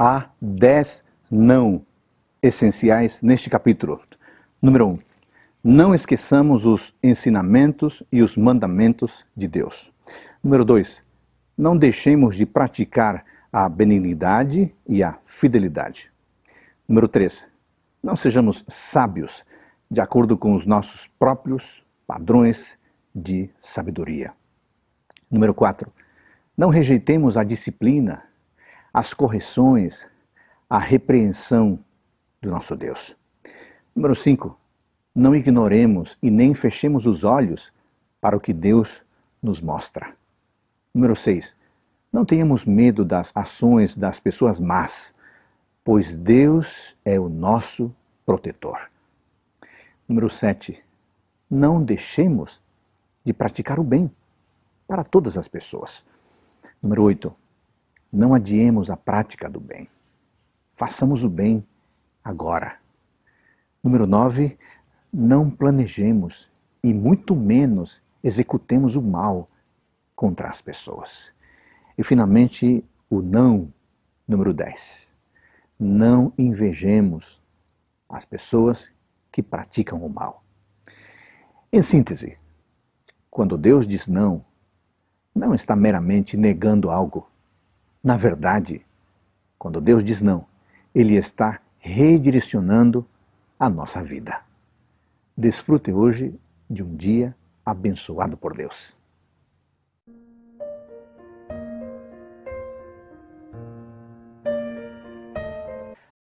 há dez não essenciais neste capítulo. Número 1. Um, não esqueçamos os ensinamentos e os mandamentos de Deus. Número 2. Não deixemos de praticar a benignidade e a fidelidade. Número 3. Não sejamos sábios de acordo com os nossos próprios padrões de sabedoria. Número 4. Não rejeitemos a disciplina as correções, a repreensão do nosso Deus. Número 5. Não ignoremos e nem fechemos os olhos para o que Deus nos mostra. Número 6. Não tenhamos medo das ações das pessoas más, pois Deus é o nosso protetor. Número 7. Não deixemos de praticar o bem para todas as pessoas. Número 8. Não adiemos a prática do bem. Façamos o bem agora. Número 9, não planejemos e muito menos executemos o mal contra as pessoas. E finalmente, o não, número 10. Não invejemos as pessoas que praticam o mal. Em síntese, quando Deus diz não, não está meramente negando algo, na verdade, quando Deus diz não, Ele está redirecionando a nossa vida. Desfrute hoje de um dia abençoado por Deus.